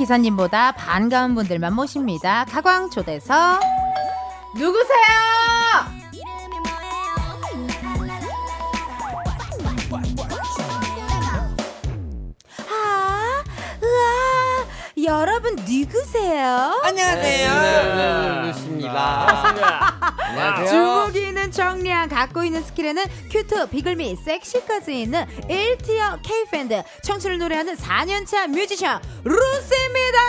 기사님보다 반가운 분들만 모십니다. 가광 초대서 누구세요? 여러분 누구세요? 안녕하세요. 네, 네, 네, 반갑습니다. 주무기는 정량, 갖고 있는 스킬에는 큐트, 비글 및 섹시까지 있는 1티어 K밴드, 청춘을 노래하는 4년차 뮤지션 루스입니다.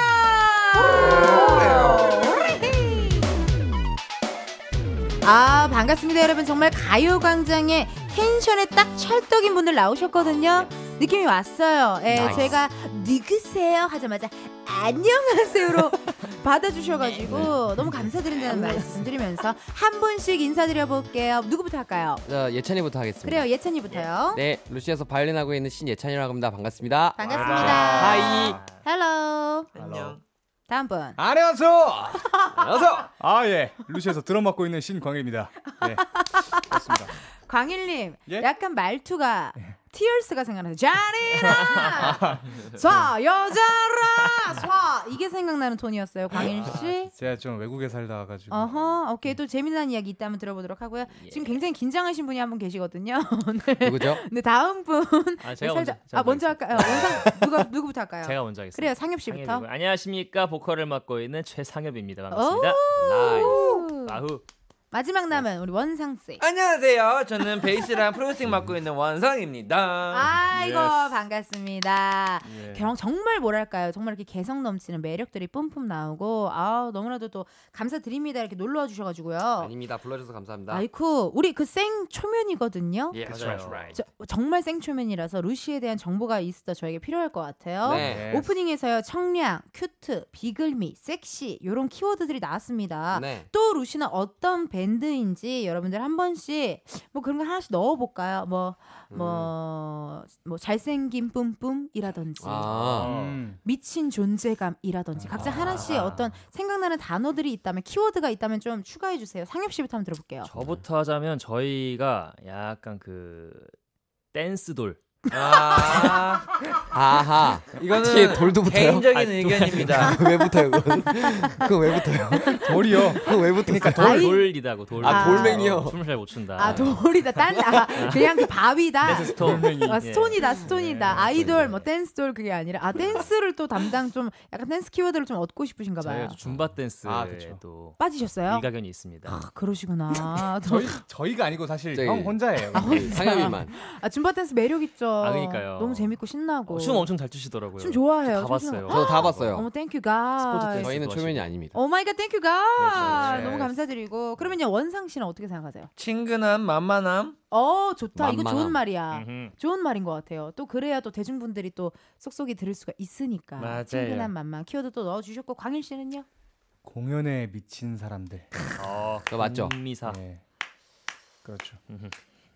아 반갑습니다 여러분 정말 가요광장에 텐션에 딱 찰떡인 분들 나오셨거든요 느낌이 왔어요 예, 나이스. 제가 누구세요 하자마자 안녕하세요로 받아주셔가지고 네, 네. 너무 감사드린다는 네. 말씀드리면서 한 분씩 인사드려볼게요. 누구부터 할까요? 자, 예찬이부터 하겠습니다. 그래요, 예찬이부터요. 네, 루시에서 바이올린 하고 있는 신예찬이라고 합니다. 반갑습니다. 반갑습니다. 아, 하이. 헬로. 안녕. 다음 분. 안녕하세요. 안녕하세요. 아 예, 루시에서 드럼 맡고 있는 신광일입니다. 예, 네. 습니다 광일님, 예? 약간 말투가. 예. 티얼스가 생각나요. 자리라, 자 여자라, 자 이게 생각나는 톤이었어요. 광일 아, 씨. 아, 제가 좀 외국에 살다 와가지고. 어허, 오케이 또 재미난 이야기 있다면 들어보도록 하고요. 예. 지금 굉장히 긴장하신 분이 한 분 계시거든요. 네. 누구죠? 네 다음 분. 아 제가 먼저. 살자, 아 먼저 할까요? 원상 누가 누구부터 할까요? 제가 먼저 하겠습니다. 그래요, 상엽 씨부터. 안녕하십니까 보컬을 맡고 있는 최상엽입니다. 반갑습니다. 나우 마지막 남은 네. 우리 원상 씨. 안녕하세요. 저는 베이스랑 프로듀싱 맡고 있는 원상입니다. 아이고 y e 반갑습니다. 예. 결 정말 뭐랄까요? 정말 이렇게 개성 넘치는 매력들이 뿜뿜 나오고 아 너무나도 또 감사드립니다. 이렇게 놀러와 주셔가지고요. 아닙니다. 불러줘서 감사합니다. 아이쿠 우리 그 생 초면이거든요. 예, that's right. 저, 정말 생 초면이라서 루시에 대한 정보가 있어 저에게 필요할 것 같아요. 네. 오프닝에서요 청량, 큐트, 비글미, 섹시 이런 키워드들이 나왔습니다. 네. 또 루시는 어떤 배 밴드인지 여러분들 한 번씩 뭐 그런 거 하나씩 넣어볼까요? 뭐, 뭐, 음. 뭐, 뭐 잘생긴 뿜뿜이라든지 아. 음. 미친 존재감이라든지 각자 아. 하나씩 어떤 생각나는 단어들이 있다면 키워드가 있다면 좀 추가해 주세요. 상엽 씨부터 한번 들어볼게요. 저부터 하자면 저희가 약간 그 댄스돌 아, 아하. 이거는 돌도 붙어요? 개인적인 아니, 의견입니다. 아, 왜 붙어요? 그건 그건 왜 붙어요? 돌이요. 그건 왜 붙으니까 그러니까 돌 아이? 돌이다고 돌. 아, 돌멩이요. 어, 숨을 잘못 춘다. 아 돌이다. 딴 아, 그냥 그 바위다. 스톤. 아, 스톤이다. 예. 스톤이다. 네, 아이돌 뭐 댄스 돌 그게 아니라 아 댄스를 또 담당 좀 약간 댄스 키워드를 좀 얻고 싶으신가 봐요. 줌바 댄스 아, 그렇죠. 빠지셨어요? 일가견이 있습니다. 아, 그러시구나. 저희 저희가 아니고 사실 저희, 형 혼자예요. 아, 혼자. 네, 상현이만. 아 줌바 댄스 매력 있죠. 아, 그러니까요. 너무 재밌고 신나고. 어, 춤 엄청 잘 추시더라고요. 춤 좋아해요. 어, 다 봤어요. 저다 봤어요. 어머 땡큐 가. 저희는 초면이 아닙니다. 오 마이 갓 땡큐 가. 네, 네, 네. 너무 감사드리고 그러면요 원상 씨는 어떻게 생각하세요? 친근함, 만만함. 어 좋다 만만함. 이거 좋은 말이야 좋은 말인 것 같아요 또 그래야 또 대중분들이 또 쏙쏙이 들을 수가 있으니까 맞아요. 친근한 만만 키워드 또 넣어주셨고 광일 씨는요 공연에 미친 사람들 어, 맞죠 미사 네. 그렇죠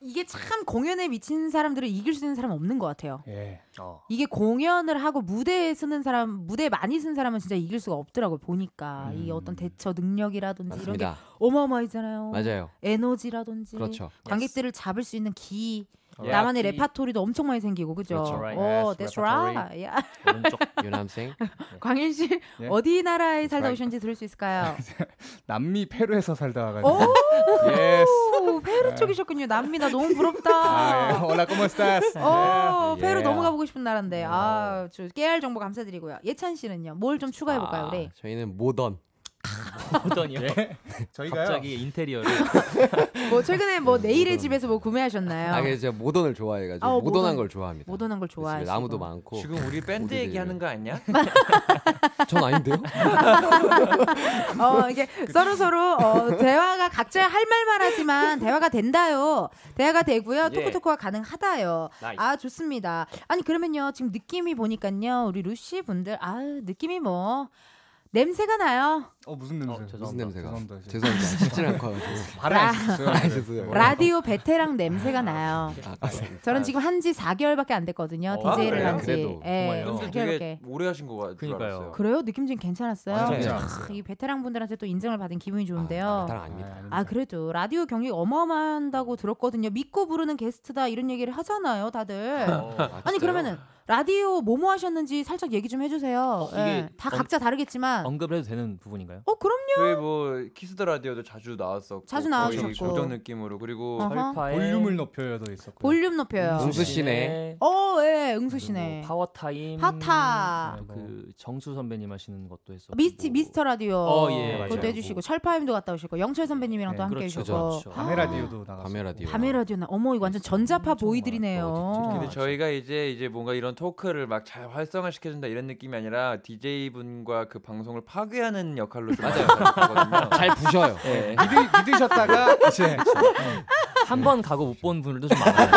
이게 참 공연에 미친 사람들을 이길 수 있는 사람 은 없는 것 같아요. 예. 어. 이게 공연을 하고 무대에 서는 사람, 무대에 많이 쓴 사람은 진짜 이길 수가 없더라고요. 보니까 음. 이 어떤 대처 능력이라든지 맞습니다. 이런 게 어마어마하잖아요. 맞아요. 에너지라든지 그렇죠. 관객들을 yes. 잡을 수 있는 기. Yeah, 나만의 기... 레파토리도 엄청 많이 생기고 그죠? 그렇죠. Right. h a t s right. 오른쪽 유남생. 광일 씨 yeah. 네. 어디 나라에 살다 right. 오셨는지 들을 수 있을까요? 남미 페루에서 살다 와가지고. 예스. 페루 예. 쪽이셨군요. 남미다 너무 부럽다. 아, 예. Hola, a c 어, 네. 페루 너무 예. 가보고 싶은 나라인데. 음. 아, 저 깨알 정보 감사드리고요. 예찬 씨는요. 뭘 좀 추가해 볼까요, 아, 우리? 저희는 모던. 보더니요. 예? 저희가요. 갑자기 인테리어를. 뭐 최근에 뭐 네, 내일의 집에서 뭐 구매하셨나요? 아, 제가 모던을 좋아해가지고 아, 모던한 모던, 걸 좋아합니다. 모던한 걸 좋아해. 나무도 많고. 지금 우리 밴드 얘기하는 거 아니야? 전 아닌데요. 어 이게 서로 서로 어, 대화가 각자 할 말만 하지만 대화가 된다요. 대화가 되고요. 예. 토크 토크가 가능하다요. 나이스. 아 좋습니다. 아니 그러면요 지금 느낌이 보니까요 우리 루시 분들 아 느낌이 뭐. 냄새가 나요. 어 무슨 냄새? 어, 무슨 냄새가? 죄송합니다. 죄송합니다. 쉽진 않고 발음 라디오 베테랑 냄새가 나요. 아, 아, 아, 저는 지금 한지 4개월밖에 안 됐거든요. 어, 디제를 아, 한지. 예, 4개월밖 오래 하신 거 같아요. 그래요? 느낌 좀 괜찮았어요. 아, 이 베테랑 분들한테 또 인정을 받은 기분이 좋은데요. 아, 아닙니다. 아 그래도 라디오 경력 어마어마한다고 들었거든요. 믿고 부르는 게스트다 이런 얘기를 하잖아요, 다들. 어, 아니 그러면은 라디오 뭐뭐 하셨는지 살짝 얘기 좀 해주세요. 어, 예. 이게 다 언- 각자 다르겠지만. 언급을 해도 되는 부분인가요? 어 그럼요. 저희 뭐 키스더 라디오도 자주 나왔었고 자주 나왔었고. 고정 느낌으로 그리고 어허. 파의 볼륨을 높여요도 있었고. 볼륨 높여요. 응수 씨. 네 어, 예, 응수 씨네. 뭐 파워타임. 파타. 네, 뭐. 그 정수 선배님 하시는 것도 했었고. 미스티 미스터 라디오. 어, 예, 그것도 맞아요. 해주시고 철파임도 갔다 오시고 영철 선배님이랑 네, 또 함께 그렇죠, 해주시고. 그렇죠. 밤에 아. 라디오도 나갔고. 밤에 라디오. 밤에 라디오나 어머 이거 완전 네, 전자파 보이들이네요. 어디- 근데 저희가 이제 이제 뭔가 이런 어떤 토크를 막 잘 활성화시켜준다 이런 느낌이 아니라 DJ 분과 그 방송을 파괴하는 역할로 좀 맞아요. 잘 부셔요. 네. 믿으, 셨다가 네. 이제 네. 한번 가고 못 본 분들도 좀 많아요.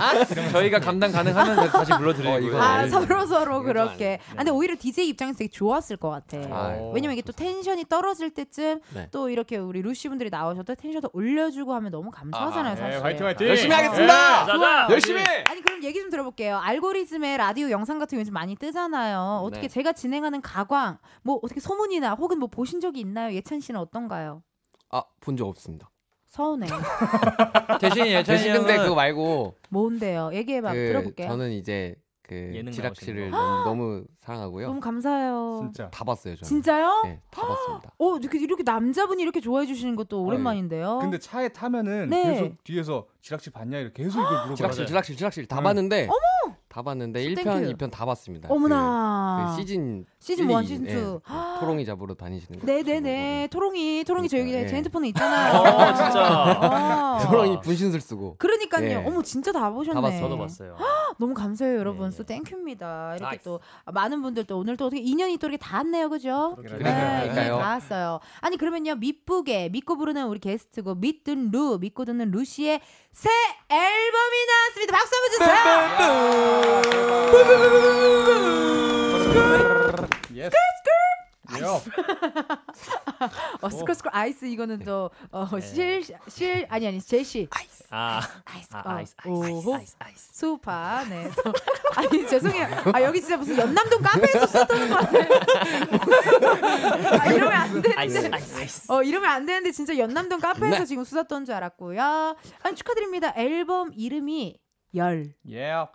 아, 저희가 감당 가능하면 다시 불러드리고요. 어, 아, 서로 서로 그렇게. 아, 근데 오히려 DJ 입장에서 되게 좋았을 것 같아. 아, 어. 왜냐면 이게 또 텐션이 떨어질 때쯤 네. 또 이렇게 우리 루시 분들이 나오셔서 텐션도 올려주고 하면 너무 감사하잖아요. 아, 예, 사실. 아, 화이팅 화이팅. 열심히 하겠습니다. 네, 자, 열심히. 아니 그럼 얘기 좀 들어볼게요. 알고리즘에 라디오 영상 같은 게 요즘 많이 뜨잖아요. 어떻게 네. 제가 진행하는 가광 뭐 어떻게 소문이나 혹은 뭐 보신 적이 있나요? 예찬 씨는 어떤가요? 아, 본 적 없습니다. 서운해. 대신 예찬이 대신 근데 그거 말고 뭔데요? 얘기해봐. 그 들어볼게. 요 저는 이제 그 지락 실을 너무, 너무 사랑하고요. 너무 감사해요. 진짜. 다 봤어요 저는. 진짜요? 네, 다 봤습니다. 어, 이렇게, 이렇게 남자분이 이렇게 좋아해 주시는 것도 오랜만인데요. 근데 차에 타면은 네. 계속 뒤에서 지락실 봤냐 이렇게 계속 이걸 물어봐요. 지락실 지락실 지락실 다 응. 네. 봤는데 다 봤는데 1편, 2편 다 봤습니다. 어머나. 그, 그 시즌 시즌 1, 시즌 2. 예, 뭐 토롱이 잡으러 다니시는 거. 네, 네, 네. 토롱이 토롱이 저기 그러니까, 예. 제 핸드폰에 있잖아요. 어, 진짜. 어. 토롱이 분신술 쓰고. 그러니까요. 예. 어머 진짜 다 보셨네. 다 봤어. 저도 봤어요. 너무 감사해요, 여러분. 예. 또 예. 땡큐입니다. 이렇게 나이스. 또 많은 분들 또 오늘 또 어떻게 인연이 또 이렇게 닿았네요. 그죠? 그러니까요. 그렇죠. 네, 닿았어요. 네, 아니, 그러면요. 밑부게 믿고 부르는 우리 게스트고 믿든 루, 믿고 듣는 루시의 새 앨범이 나왔습니다. 박수 한번 주세요. 예스. 요. 어, 스크스크 아이스 이거는 저실실 어, 네. 실, 아니 아니 제시 아이스 아 아이스 아, 아이스 어, 아이스 아이스 아이스 수파 네 아니 죄송해요 아 여기 진짜 무슨 연남동 카페에서 썼던 거 같아요 아, 이러면 안 되는데 아이스, 아이스, 아이스. 어 이러면 안 되는데 진짜 연남동 카페에서 네. 지금 쓰셨던 줄 알았고요 아니 축하드립니다 앨범 이름이 열 yeah.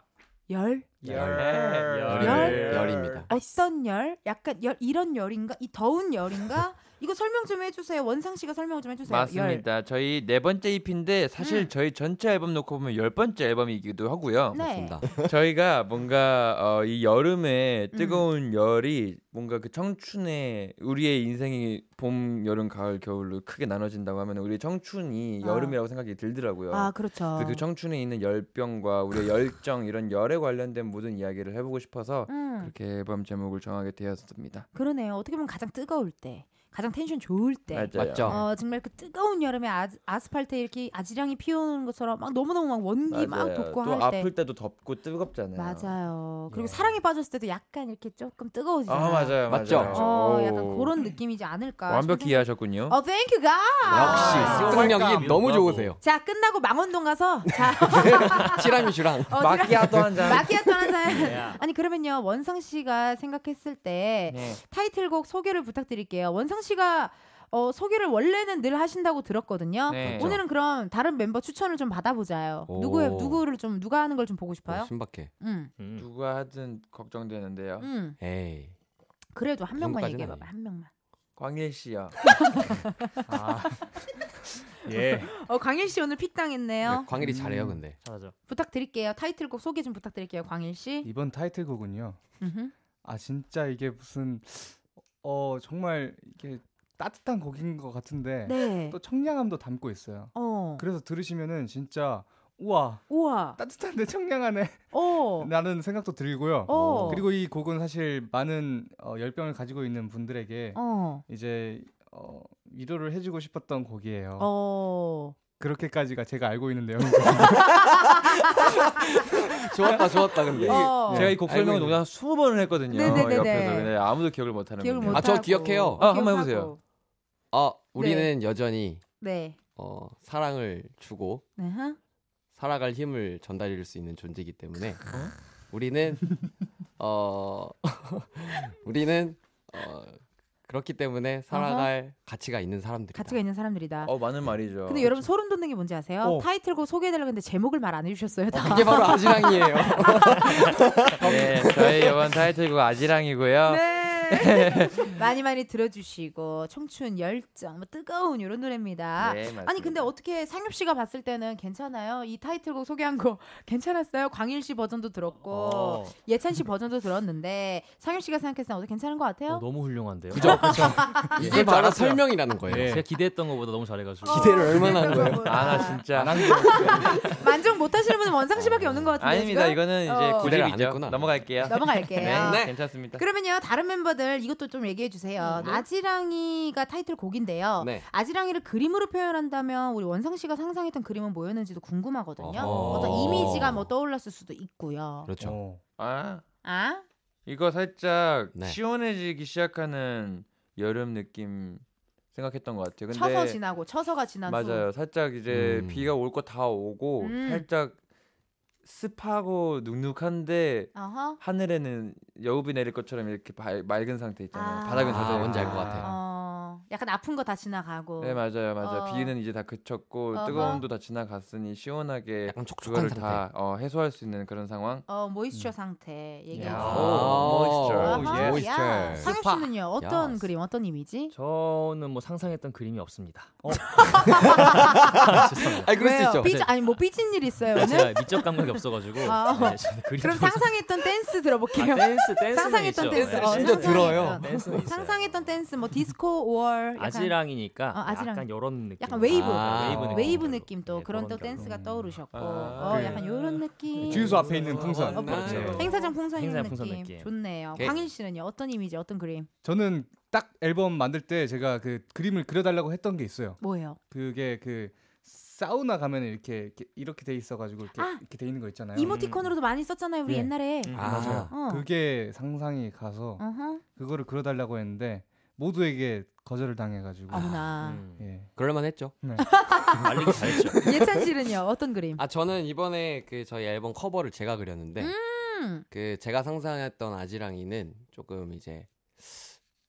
네, 열? 열. 열. 열. 열입니다. 어떤 열? 약간 열, 이런 열인가? 이 더운 열인가? 이거 설명 좀 해주세요. 원상 씨가 설명 좀 해주세요. 맞습니다. 열. 저희 네 번째 EP인데 사실 음. 저희 전체 앨범 놓고 보면 열 번째 앨범이기도 하고요. 네. 맞습니다. 저희가 뭔가 어, 이 여름에 음. 뜨거운 음. 열이 뭔가 그 청춘의 우리의 인생이 봄, 여름, 가을, 겨울로 크게 나눠진다고 하면 우리 청춘이 아. 여름이라고 생각이 들더라고요. 아 그렇죠. 그 청춘에 있는 열병과 우리의 열정 이런 열에 관련된 모든 이야기를 해보고 싶어서 음. 그렇게 앨범 제목을 정하게 되었습니다. 그러네요. 어떻게 보면 가장 뜨거울 때. 가장 텐션 좋을 때 맞아요. 맞죠. 어, 정말 그 뜨거운 여름에 아, 아스팔트에 이렇게 아지랑이 피어오는 것처럼 막 너무너무 막 원기 맞아요. 막 돋고 할 때. 아플 때도 덥고 뜨겁잖아요. 맞아요. 그리고 예. 사랑에 빠졌을 때도 약간 이렇게 조금 뜨거워지잖아요. 아 맞아요, 맞아요. 죠 어, 약간 그런 느낌이지 않을까. 완벽히 싶은... 이해하셨군요. 어, 땡큐 가. 역시 아, 습득력이 너무 좋으세요. 자, 끝나고 망원동 가서 자. 티라미슈랑 어, 마키아토 한 잔. 마키아토 한 잔. 네. 아니 그러면요. 원상 씨가 생각했을 때 네. 타이틀곡 소개를 부탁드릴게요. 원상 이창 씨가 어, 소개를 원래는 늘 하신다고 들었거든요. 네. 그렇죠. 오늘은 그럼 다른 멤버 추천을 좀 받아보자요. 누구 누구를 좀 누가 하는 걸 좀 보고 싶어요? 오, 어, 신박해. 음. 음. 누가 하든 걱정되는데요. 음. 에이. 그래도 한 명만 얘기해봐한 명만. 광일 씨요. 아. 예. 어 광일 씨 오늘 핏당했네요. 네, 광일이 음. 잘해요, 근데. 잘하죠. 부탁드릴게요. 타이틀곡 소개 좀 부탁드릴게요, 광일 씨. 이번 타이틀곡은요. 아 진짜 이게 무슨 어 정말 이렇게 따뜻한 곡인 것 같은데 네. 또 청량함도 담고 있어요. 어. 그래서 들으시면은 진짜 우와, 우와. 따뜻한데 청량하네. 어. 라는 생각도 들고요. 어. 그리고 이 곡은 사실 많은 어, 열병을 가지고 있는 분들에게 어. 이제 어, 위로를 해주고 싶었던 곡이에요. 어. 그렇게까지가 제가 알고 있는 내용이거든요. 좋았다, 좋았다, 근데. 어. 제가 이곡 네. 설명을 농담 20번을 했거든요. 네네네네. 네, 네, 옆에서 근데 아무도 기억을 못하는 기억을 못 아, 저 기억해요. 아, 한번 해보세요. 아, 우리는 네. 여전히 네. 어, 사랑을 주고 네. 살아갈 힘을 전달해 줄 수 있는 존재이기 때문에 우리는 어 우리는 어, 어 그렇기 때문에 살아갈 uh-huh. 가치가 있는 사람들이다. 가치가 있는 사람들이다. 어, 많은 말이죠. 근데 여러분 소름 돋는 게 뭔지 아세요? 어. 타이틀곡 소개해달라고 했는데 제목을 말 안 해주셨어요. 다. 어, 그게 바로 아지랑이에요. 네, 저희 이번 타이틀곡 아지랑이고요. 네. 네. 많이 많이 들어주시고 청춘 열정, 뭐 뜨거운 이런 노래입니다. 네, 아니 근데 어떻게 상엽 씨가 봤을 때는 괜찮아요? 이 타이틀곡 소개한 거 괜찮았어요? 광일 씨 버전도 들었고 어. 예찬 씨 버전도 들었는데 상엽 씨가 생각했을 때어떻 괜찮은 것 같아요? 어, 너무 훌륭한데요. 그죠? 그죠? 이게 바로 설명이라는 거예요. 예. 제가 기대했던 것보다 너무 잘해가지고 기대를 어. 얼마나 아, 한 거예요? 아 나 진짜 안한거예 만족 못하시는 분은 원상 씨밖에 없는 것 같은데. 아닙니다. 지금? 이거는 이제 구제를 어. 안 했구나. 넘어갈게요. 넘어갈게요. 네, 네. 괜찮습니다. 그러면요 다른 멤버 청취들 이것도 좀 얘기해 주세요. 음, 네. 아지랑이가 타이틀곡인데요. 네. 아지랑이를 그림으로 표현한다면 우리 원상 씨가 상상했던 그림은 뭐였는지도 궁금하거든요. 어허. 어떤 이미지가 뭐 떠올랐을 수도 있고요. 그렇죠. 어. 아. 아? 이거 살짝 네. 시원해지기 시작하는 여름 느낌 생각했던 것 같아요. 근데 쳐서 지나고 쳐서가 지난 맞아요. 살짝 이제 음. 비가 올 거 다 오고 음. 살짝 습하고 눅눅한데 아하. 하늘에는 여우비 내릴 것처럼 이렇게 맑은 상태 있잖아요. 아~ 바닥은 다들 아, 뭔지 알것 아. 같아요. 아~ 약간 아픈 거 다 지나가고. 네 맞아요 맞아요. 어. 비는 이제 다 그쳤고 어허. 뜨거움도 다 지나갔으니 시원하게 그거를 상태. 다 어, 해소할 수 있는 그런 상황. 어 모이스처 음. 상태 얘기하고. 모이스처. 예. 모 상엽 씨는요 어떤 야 그림 어떤 이미지? 저는 뭐 상상했던 그림이 없습니다. 어? 아, 죄송합니다. 아니 그럴 수 있죠. 삐지, 네. 아니 뭐 삐진 일 있어요 아, 오늘? 제가 미적 감각이 없어가지고. 아. 네, 그럼 상상했던 댄스 들어볼게요. 아, 댄스 댄스 상상했던 댄스. 네. 어, 상상했던, 들어요. 댄스 상상했던 댄스 뭐 디스코 월컬 아지랑이니까 어, 아지랑. 약간 이런 느낌 약간 웨이브 아~ 웨이브, 아. 느낌. 웨이브 느낌 또 네, 그런 또 댄스가 떠오르셨고 아~ 어, 그 약간 이런 느낌 그 주유소 앞에 있는 풍선 어, 그렇죠. 네. 행사장 풍선 행사 있는 느낌. 느낌. 좋네요 게... 광일 씨는요 어떤 이미지 어떤 그림 저는 딱 앨범 만들 때 제가 그 그림을 그려달라고 했던 게 있어요 뭐예요 그게 그 사우나 가면 이렇게 이렇게, 이렇게 돼 있어가지고 이렇게, 아, 이렇게 돼 있는 거 있잖아요. 이모티콘으로도 많이 썼잖아요, 우리 네. 옛날에. 음. 아, 맞아요. 어. 그게 상상이 가서 uh-huh. 그거를 그려달라고 했는데 모두에게 거절을 당해가지고. 아 음. 예. 그럴만했죠. 네. 말리기 잘했죠. 예찬 씨는요 어떤 그림? 아 저는 이번에 그 저희 앨범 커버를 제가 그렸는데 음~ 그 제가 상상했던 아지랑이는 조금 이제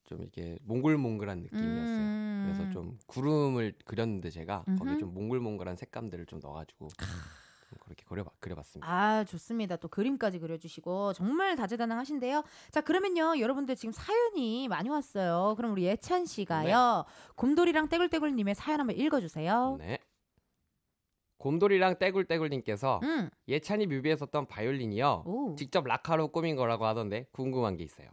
좀 이렇게 몽글몽글한 느낌이었어요. 음~ 그래서 좀 구름을 그렸는데 제가 거기 좀 몽글몽글한 색감들을 좀 넣어가지고. 그렇게 그려 그려봤습니다. 아 좋습니다. 또 그림까지 그려주시고 정말 다재다능하신데요. 자 그러면요 여러분들 지금 사연이 많이 왔어요. 그럼 우리 예찬 씨가요 네. 곰돌이랑 떼굴떼굴님의 사연 한번 읽어주세요. 네. 곰돌이랑 떼굴떼굴님께서 음. 예찬이 뮤비에 썼던 바이올린이요. 오. 직접 라카로 꾸민 거라고 하던데 궁금한 게 있어요.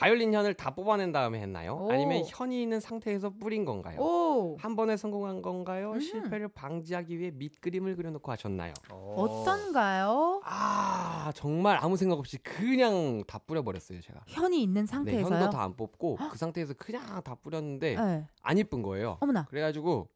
바이올린 현을 다 뽑아낸 다음에 했나요? 오. 아니면 현이 있는 상태에서 뿌린 건가요? 오. 한 번에 성공한 건가요? 음. 실패를 방지하기 위해 밑그림을 그려놓고 하셨나요? 오. 어. 어떤가요? 아 정말 아무 생각 없이 그냥 다 뿌려버렸어요 제가. 현이 있는 상태에서요? 네, 현도 다 안 뽑고 그 상태에서 그냥 다 뿌렸는데 네. 안 이쁜 거예요. 어머나. 그래가지고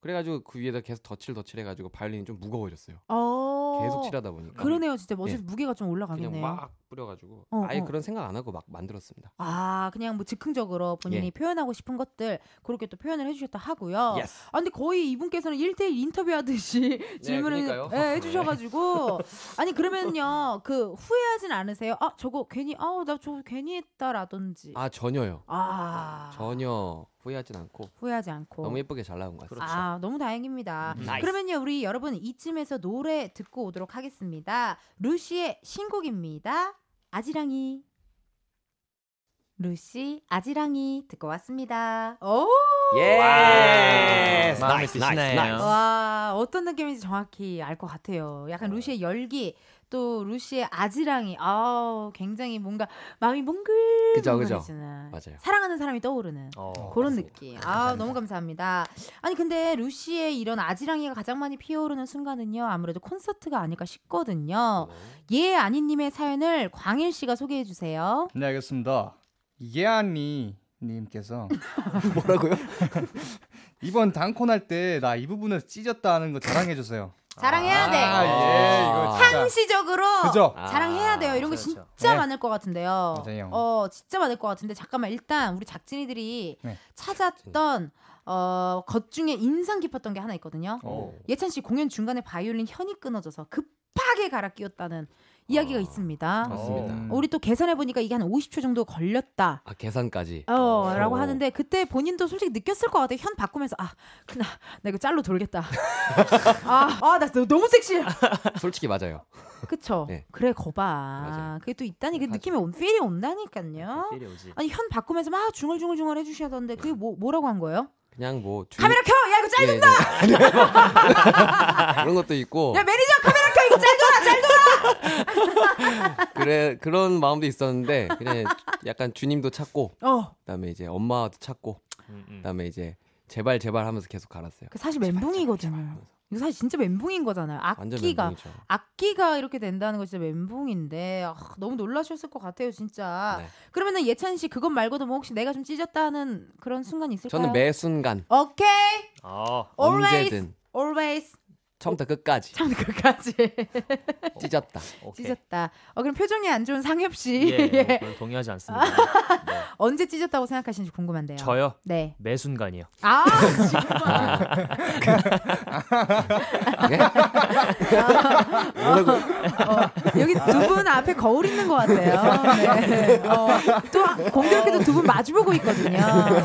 그래가지고 그 위에다 계속 덧칠 덧칠 해가지고 바이올린이 좀 무거워졌어요. 어. 계속 어, 칠하다 보니까. 그러네요, 진짜 멋있 예. 무게가 좀 올라가겠네요. 그냥 막 뿌려가지고 어, 어. 아예 어. 그런 생각 안 하고 막 만들었습니다. 아, 그냥 뭐 즉흥적으로 본인이 예. 표현하고 싶은 것들 그렇게 또 표현을 해주셨다 하고요. y e 아, 근데 거의 이분께서는 1대1 인터뷰하듯이 네, 질문을 예, 네, 해주셔가지고 아니 그러면요, 그 후회하진 않으세요? 아, 저거 괜히 아우 나 저거 괜히 했다라든지. 아 전혀요. 아 전혀. 후회하진 않고 후회하지 않고 너무 예쁘게 잘 나온 것 같아요. 그렇죠. 아 너무 다행입니다. 음. 그러면요 우리 여러분 이쯤에서 노래 듣고 오도록 하겠습니다. 루시의 신곡입니다. 아지랑이 루시 아지랑이 듣고 왔습니다. 오 예! 마음이 나이스, 나와 어떤 느낌인지 정확히 알 것 같아요. 약간 어. 루시의 열기 또 루시의 아지랑이 아 굉장히 뭔가 마음이 몽글몽글해지는 맞아요. 사랑하는 사람이 떠오르는 어, 그런 맞습니다. 느낌. 아 너무 감사합니다. 아니 근데 루시의 이런 아지랑이가 가장 많이 피어오르는 순간은요 아무래도 콘서트가 아닐까 싶거든요. 네. 예 아니님의 사연을 광일 씨가 소개해 주세요. 네 알겠습니다. 예 아니 님께서 뭐라고요? 이번 단콘 할 때 나 이 부분에서 찢었다 하는 거 자랑해 주세요. 자랑해야 아, 돼. 아, 예, 항시적으로 그죠? 자랑해야 돼요. 이런 거 그렇죠, 그렇죠. 진짜 그렇죠. 많을 것 같은데요. 맞아요. 어, 진짜 많을 것 같은데 잠깐만 일단 우리 작진이들이 네. 찾았던 어, 것 중에 인상 깊었던 게 하나 있거든요. 오. 예찬 씨 공연 중간에 바이올린 현이 끊어져서 급하게 갈아 끼웠다는 이야기가 있습니다. 맞습니다. 어. 우리 또 계산해 보니까 이게 한 50초 정도 걸렸다. 아 계산까지. 어라고 어. 어. 하는데 그때 본인도 솔직히 느꼈을 것 같아요. 현 바꾸면서 아 그나 나 이거 짤로 돌겠다. 아아나 너무 섹시해. 솔직히 맞아요. 그쵸. 네. 그래 거봐. 그게 또 있다니 그 느낌이 온 필이 온다니까요. 필이 오지. 아니 현 바꾸면서 막 중얼중얼중얼 해주시던데 그게 뭐 뭐라고 한 거예요? 그냥 뭐 주... 카메라 켜! 야 이거 짤 네, 다 네. 그런 것도 있고 야 매니저 카메라 켜! 이거 짤 돌아 짤돌 그래 그런 마음도 있었는데 그냥 약간 주님도 찾고 어. 그다음에 이제 엄마도 찾고 음, 음. 그다음에 이제 제발 제발 하면서 계속 갈았어요. 그 사실 멘붕이거든요. 이거 사실 진짜 멘붕인 거잖아요. 악기가 악기가 이렇게 된다는 거 진짜 멘붕인데 아, 너무 놀라셨을 것 같아요, 진짜. 네. 그러면은 예찬 씨 그것 말고도 뭐 혹시 내가 좀 찢었다는 그런 순간 있을까요? 저는 매 순간. 오케이. Okay. 아. always, Always 처음부터 끝까지. 처음 끝까지. 찢었다. 오케이. 찢었다. 어 그럼 표정이 안 좋은 상엽 씨. 예, 예. 어, 동의하지 않습니다. 아, 네. 언제 찢었다고 생각하시는지 궁금한데요. 저요? 네. 매 순간이요. 아 정말. 아. 아, 어, 어 여기 두 분 앞에 거울 있는 것 같아요. 네. 어, 또 공교롭게도 두 분 마주보고 있거든요.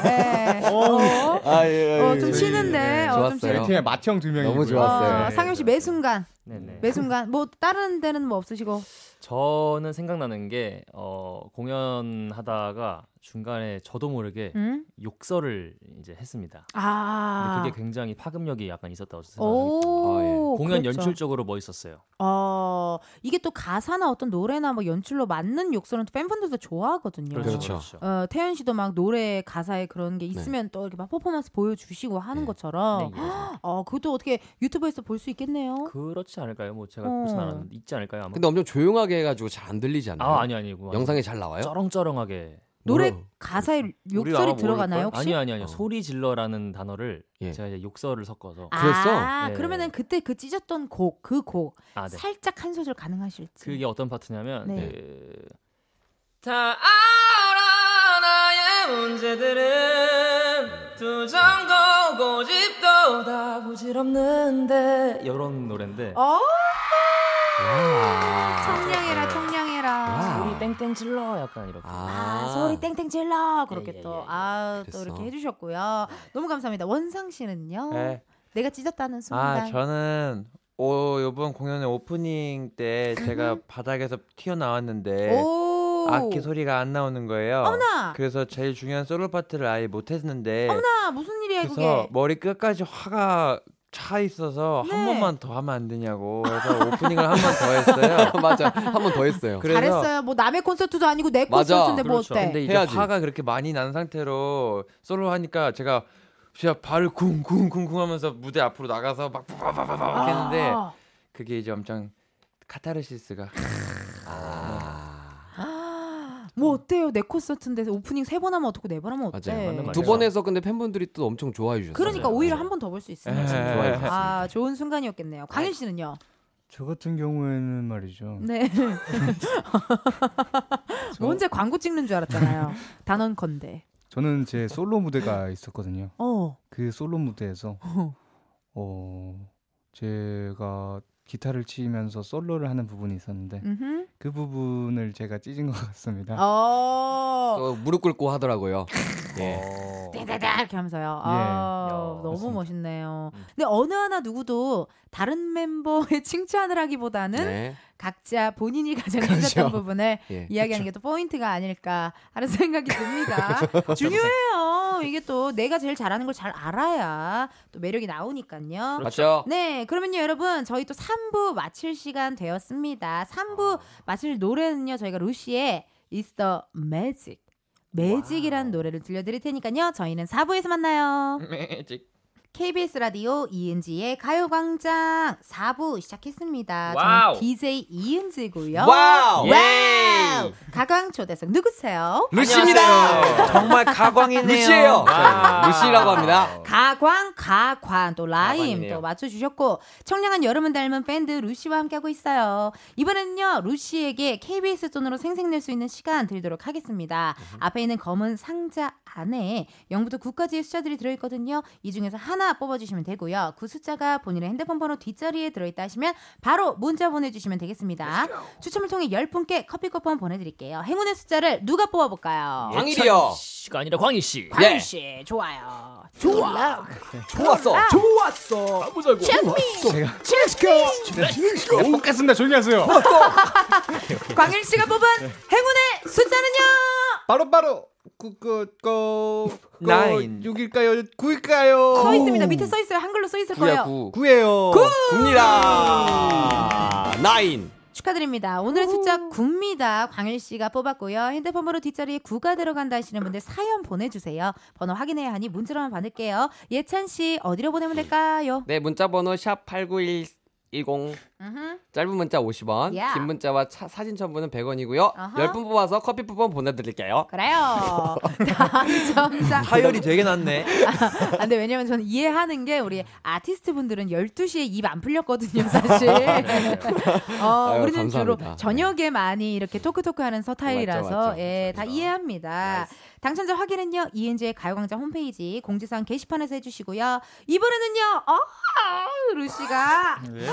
네. 어, 어. 아, 예, 예, 어, 예 좀 치는데 예, 예. 어, 좀 팀에 마 맏형 두 명이 너무 좋았어요. 아, 상영 씨매 네, 순간 네네. 매 순간 뭐 다른 데는 뭐 없으시고 저는 생각나는 게 어, 공연하다가 중간에 저도 모르게 음? 욕설을 이제 했습니다. 아~ 그게 굉장히 파급력이 약간 있었다고 생각합니다. 아, 예. 공연 그렇죠. 연출적으로 멋있었어요. 어, 이게 또 가사나 어떤 노래나 뭐 연출로 맞는 욕설은 팬분들도 좋아하거든요. 그렇죠. 그렇죠. 그렇죠. 어, 태연 씨도 막 노래 가사에 그런 게 네. 있으면 네. 또 이렇게 막 퍼포먼스 보여주시고 하는 네. 것처럼 네, 그렇죠. 어, 그것도 어떻게 유튜브에서 볼 수 있겠네요. 그렇지 않을까요? 뭐 제가 어. 보진 않았는데 있지 않을까요? 아마. 근데 엄청 조용하게 해가지고 잘 안 들리지 않나요? 아 아니 아니고 영상에 잘 나와요? 쩌렁쩌렁하게 노래 가사에 욕설이 들어가나요 혹시? 아니 아니 아니 어. 소리 질러라는 단어를 예. 제가 이제 욕설을 섞어서 아, 그랬어? 아, 네. 그러면은 그때 그 찢었던 곡 그곡 그 아, 네. 살짝 한 소절 가능하실지. 그게 어떤 파트냐면 네. 그... 다 알아 나의 문제들은 두정도 고집 쳐다 부질없는데 이런 노래인데. 아. 청량해라 네. 청량해라. 소리 땡땡 질러 약간 이렇게. 아, 아 소리 땡땡 질러 그렇게 예, 예, 또 예. 아우 또 이렇게 해주셨고요. 너무 감사합니다. 원상 씨는요. 네. 내가 찢었다는 순간. 아 저는 오 이번 공연의 오프닝 때 제가 바닥에서 튀어나왔는데. 오. 악기 소리가 안 나오는 거예요. 어머나. 그래서 제일 중요한 솔로 파트를 아예 못 했는데. 어머나 무슨 일이야 그래서 그게. 머리 끝까지 화가 차 있어서 네. 한 번만 더 하면 안 되냐고 해서 오프닝을 한 번 더 했어요. 맞아, 한 번 더 했어요. 잘했어요. 뭐 남의 콘서트도 아니고 내 맞아. 콘서트인데 뭐 그렇죠. 어때? 근데 이제 해야지. 화가 그렇게 많이 난 상태로 솔로 하니까 제가 진짜 발을 쿵쿵쿵쿵하면서 무대 앞으로 나가서 막 빠바바바바 아~ 했는데 그게 이제 엄청 카타르시스가. 아~ 뭐 어때요? 내 콘서트인데 오프닝 세 번 하면 어떻고 네 번 하면 어때? 맞아요. 두 번에서 근데 팬분들이 또 엄청 좋아해 주셨어요. 그러니까 네. 오히려 한 번 더 볼 수 있어요. 네. 네. 아 좋은 순간이었겠네요. 아, 강현 씨는요? 저 같은 경우에는 말이죠. 네. 저... 언제 뭐 광고 찍는 줄 알았잖아요. 단언컨대. 저는 제 솔로 무대가 있었거든요. 어. 그 솔로 무대에서 어. 어 제가 기타를 치면서 솔로를 하는 부분이 있었는데 음흠. 그 부분을 제가 찢은 것 같습니다. 어, 무릎 꿇고 하더라고요. 예. 대대다 어. 이렇게 하면서요. 예. 아, 야, 너무 맞습니다. 멋있네요. 음. 근데 어느 하나 누구도 다른 멤버의 칭찬을 하기보다는 네. 각자 본인이 가장 그렇죠. 힘들었던 부분을 예, 이야기하는 그렇죠. 게또 포인트가 아닐까 하는 생각이 듭니다. 그렇죠. 그렇죠. 중요해요. 이게 또 내가 제일 잘하는 걸 잘 알아야 또 매력이 나오니까요. 맞죠? 그렇죠. 네, 그러면요 여러분 저희 또 3부 마칠 시간 되었습니다. 3부 아. 마칠 노래는요 저희가 루시의 It's the Magic. 매직이란 노래를 들려드릴 테니까요. 저희는 4부에서 만나요. 매직. KBS 라디오 이은지의 가요광장 4부 시작했습니다. 와우. 저는 DJ 이은지고요. 와우. 예. 와우. 가광 초대석 누구세요? 루시입니다. 정말 가광이네요. 루시예요. 네, 루시라고 합니다. 가광, 가광또 라임 가광이네요. 또 맞춰주셨고 청량한 여름은 닮은 밴드 루시와 함께하고 있어요. 이번에는요 루시에게 KBS 돈으로 생생낼 수 있는 시간 드리도록 하겠습니다. 음. 앞에 있는 검은 상자 안에 0부터 9까지의 숫자들이 들어있거든요. 이 중에서 하나 뽑아주시면 되고요. 그 숫자가 본인의 핸드폰 번호 뒷자리에 들어있다 하시면 바로 문자 보내주시면 되겠습니다. 추첨을 통해 10분께 커피 쿠폰 보내드릴게요. 행운의 숫자를 누가 뽑아볼까요? 예. 광일이요. 씨가 아니라 광희 씨. 광희 예. 씨 좋아요. 좋아. 좋았어. 아. 좋았어. 가보자고. 제가 치스코못 먹겠습니다. 조용히 하세요. 광일 씨가 뽑은 행운의 숫자는요? 바로 바로 그거거 9 6일까요? 9일까요? 써 있습니다. 밑에 써 있어요. 한글로 써 있을 거예요. 9. 9예요. 9입니다. 9나 음. 축하드립니다. 오늘의 숫자 9입니다. 광일 씨가 뽑았고요. 핸드폰 번호 뒷자리에 9가 들어간다 하시는 분들 사연 보내주세요. 번호 확인해야 하니 문자로만 받을게요. 예찬 씨 어디로 보내면 될까요? 네 문자 번호 샵8910 8 0 짧은 문자 50원, yeah. 긴 문자와 차, 사진 첨부는 100원이고요. Uh-huh. 10분 뽑아서 커피 쿠폰 보내드릴게요. 그래요. 당첨자 타율이 되게 낮네. 아, 아, 근데 왜냐면 저는 이해하는 게 우리 아티스트 분들은 12시에 입 안 풀렸거든요, 사실. 네. 어, 아유, 우리는 감사합니다. 주로 저녁에 많이 이렇게 토크토크하는 서타일이라서 맞죠, 맞죠, 예, 맞죠. 다 이해합니다. 나이스. 당첨자 확인은요 이은지의 가요광장 홈페이지 공지사항 게시판에서 해주시고요. 이번에는요 어 아, 루루 씨가 예. 네.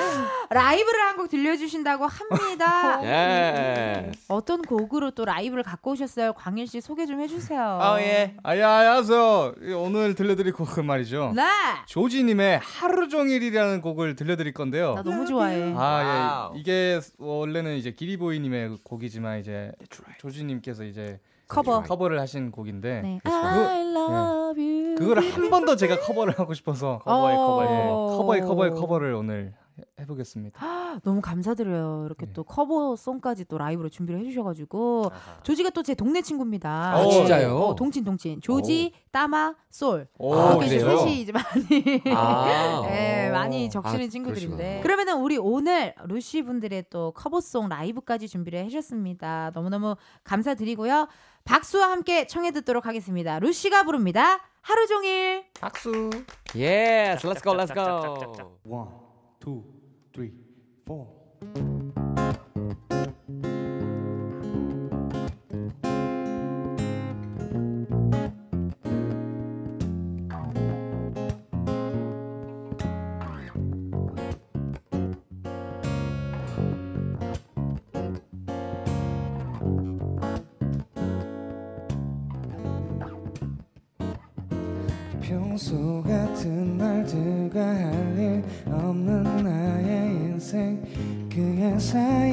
라이브를 한 곡 들려주신다고 합니다. 예. 어떤 곡으로 또 라이브를 갖고 오셨어요? 광일 씨 소개 좀 해주세요. 아 예. 아야 안녕하세요. 예, 오늘 들려드릴 곡은 말이죠. 네. 조지님의 하루 종일이라는 곡을 들려드릴 건데요. 나 너무 좋아해. 아 예. 이게 원래는 이제 기리보이님의 곡이지만 이제 조지님께서 이제 커버 커버를 하신 곡인데 네. 그거, 를한번더 예. 제가 커버를 하고 싶어서 어. 커버에 커버에 예, 커버에 커버에 커버를 오늘 해보겠습니다. 너무 감사드려요. 이렇게 네. 또 커버송까지 또 라이브로 준비를 해주셔가지고 아하. 조지가 또 제 동네 친구입니다. 아, 네. 진짜요? 어, 동친 동친 조지 오. 따마 솔. 아, 그래서 셋이 이제 많이 아, 네, 많이 아, 적시는 친구들인데 그러시구나. 네. 그러면은 우리 오늘 루시 분들의 또 커버송 라이브까지 준비를 해주셨습니다. 너무너무 감사드리고요. 박수와 함께 청해 듣도록 하겠습니다. 루시가 부릅니다. 하루 종일 박수. Yes, let's go, let's go. One. two, three, four. 평소 같은 말들과 Say.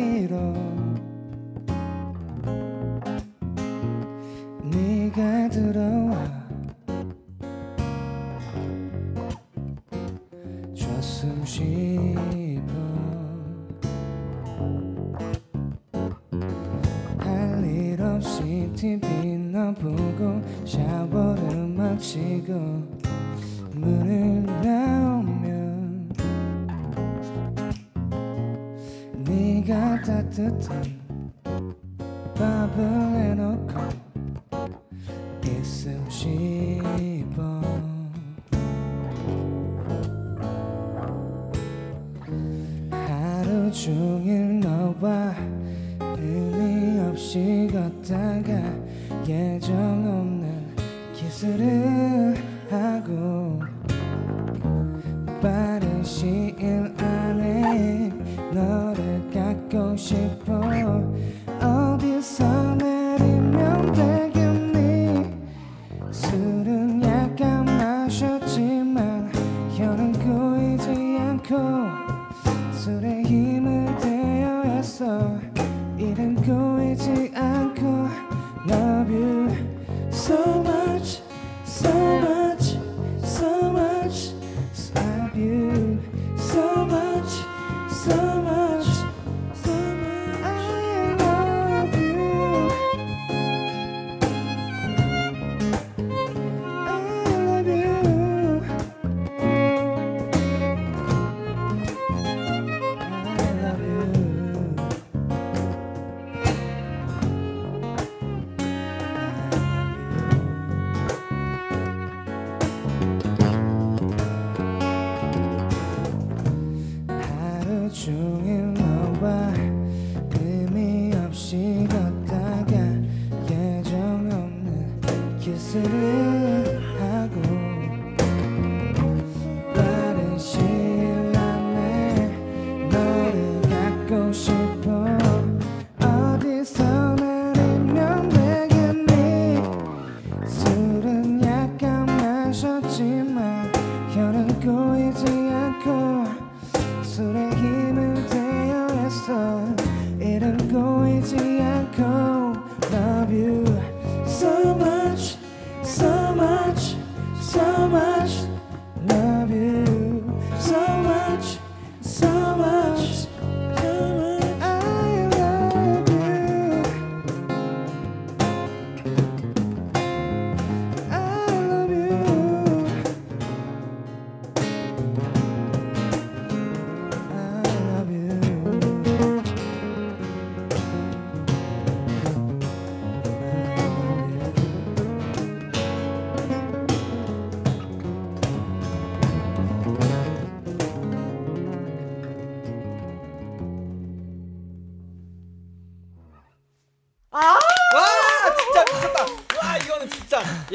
하루 종일 너와 의미 없이 걷다가 예정 없는 기술을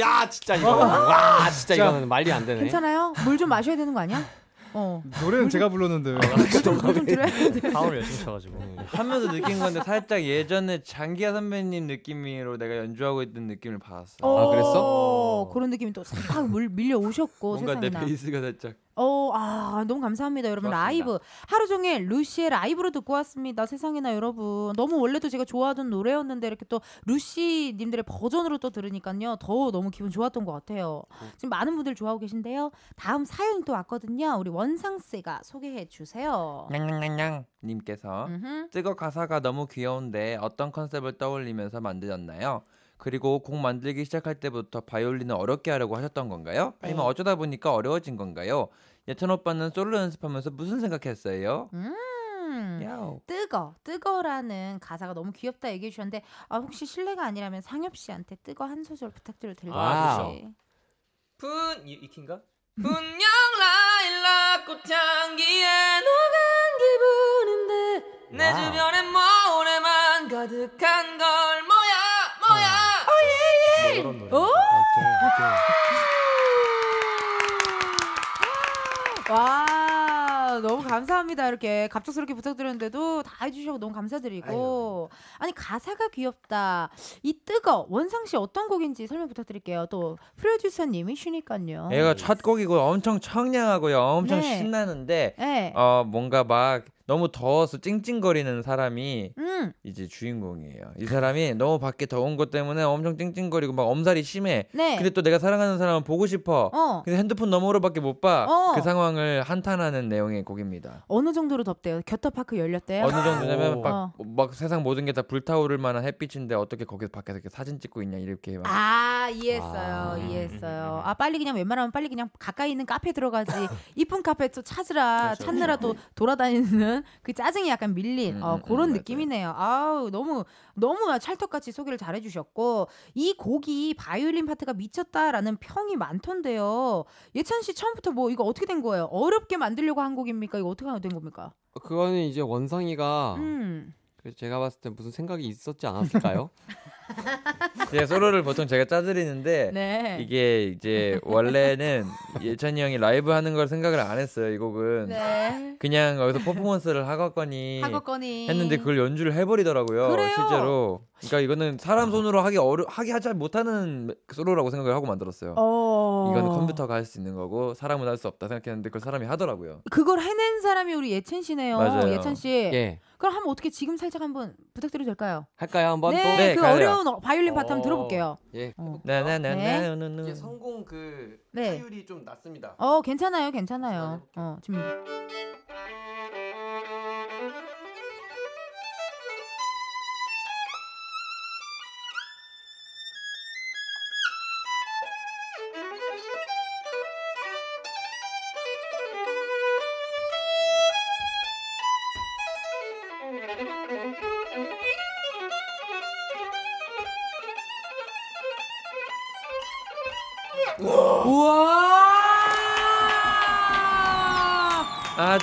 야 진짜 이거 와 진짜 이거는 말이 안 되네. 괜찮아요? 물 좀 마셔야 되는 거 아니야? 어. 노래는 제가 불렀는데 좀들어 다음을 열심히 쳐가지고 하면서 느낀 건데 살짝 예전에 장기하 선배님 느낌으로 내가 연주하고 있던 느낌을 받았어. 어, 아, 그랬어? 그런 느낌이 또싹 밀려 오셨고 뭔가 내 세상에나. 베이스가 살짝 오, 아, 너무 감사합니다, 여러분. 좋았습니다. 라이브. 하루 종일 루시의 라이브로 듣고 왔습니다. 세상에나 여러분. 너무 원래도 제가 좋아하던 노래였는데 이렇게 또 루시님들의 버전으로 또 들으니까요. 더 너무 기분 좋았던 것 같아요. 음. 지금 많은 분들 좋아하고 계신데요. 다음 사연이 또 왔거든요. 우리 원상씨가 소개해 주세요. 냥냥냥냥. 님께서. 음흠. 뜨거 가사가 너무 귀여운데 어떤 컨셉을 떠올리면서 만드셨나요? 그리고 곡 만들기 시작할 때부터 바이올린을 어렵게 하려고 하셨던 건가요? 아니면 네. 어쩌다 보니까 어려워진 건가요? 예찬 오빠는 솔로 연습하면서 무슨 생각했어요? 음. 야오. 뜨거 뜨거라는 가사가 너무 귀엽다 얘기해 주셨는데 아, 혹시 실례가 아니라면 상엽 씨한테 뜨거 한 소절 부탁드려도 될까요? 분 아, 이, 이킨가? 분명 라일락 꽃향기에 녹은 기분인데 내 주변엔 모래만 뭐 가득한 걸 했던 노래. 오! 와 너무 감사합니다 이렇게 갑작스럽게 부탁드렸는데도 다 해주셔서 너무 감사드리고 아니 가사가 귀엽다 이 뜨거 원상 씨 어떤 곡인지 설명 부탁드릴게요 또 프로듀서님이시니까요 얘가 첫 곡이고 엄청 청량하고요 엄청 네. 신나는데 네. 어 뭔가 막 너무 더워서 찡찡거리는 사람이 음. 이제 주인공이에요. 이 사람이 너무 밖에 더운 것 때문에 엄청 찡찡거리고 막 엄살이 심해. 네. 근데 또 내가 사랑하는 사람을 보고 싶어. 어. 근데 핸드폰 너머로밖에 못 봐. 어. 그 상황을 한탄하는 내용의 곡입니다. 어느 정도로 덥대요? 겨터파크 열렸대요? 어느 정도냐면 어. 막, 어. 막 세상 모든 게 다 불타오를 만한 햇빛인데 어떻게 거기서 밖에서 이렇게 사진 찍고 있냐 이렇게 막. 아~ 이해했어요. 아, 음, 음, 이해했어요. 음, 아, 빨리 그냥 웬만하면 빨리 그냥 가까이 있는 카페 들어가지. 이쁜 카페 또 찾으라, 그렇죠. 찾느라 또 돌아다니는 그 짜증이 약간 밀린, 음, 어, 그런 음, 느낌이네요. 아우, 너무, 너무 찰떡같이 소개를 잘해주셨고, 이 곡이 바이올린 파트가 미쳤다라는 평이 많던데요. 예찬 씨 처음부터 뭐 이거 어떻게 된 거예요? 어렵게 만들려고 한 곡입니까? 이거 어떻게 하나 된 겁니까? 그거는 이제 원상이가 음. 그 제가 봤을 때 무슨 생각이 있었지 않았을까요? 예, 솔로를 보통 제가 짜드리는데 네. 이게 이제 원래는 예찬이 형이 라이브 하는 걸 생각을 안 했어요. 이 곡은 네. 그냥 여기서 퍼포먼스를 하거거니, 거니 했는데 그걸 연주를 해버리더라고요. 그래요? 실제로 그러니까 이거는 사람 아. 손으로 하기 어려 하기 하지 못하는 솔로라고 생각을 하고 만들었어요. 어... 이거 컴퓨터가 할 수 있는 거고 사람은 할 수 없다 생각했는데 그걸 사람이 하더라고요. 그걸 해낸 사람이 우리 예찬 씨네요. 맞아요. 예찬 씨. 예. 그럼 한번 어떻게 지금 살짝 한번 부탁드려도 될까요? 할까요 한번 네, 또? 네, 그 어려운 어, 바이올린 파트 한번 어, 들어볼게요. 예. 나나나나 어. 네. 네. 네, 네, 네. 성공 그 네. 타율이 좀 낮습니다. 어 괜찮아요, 괜찮아요. 어 지금.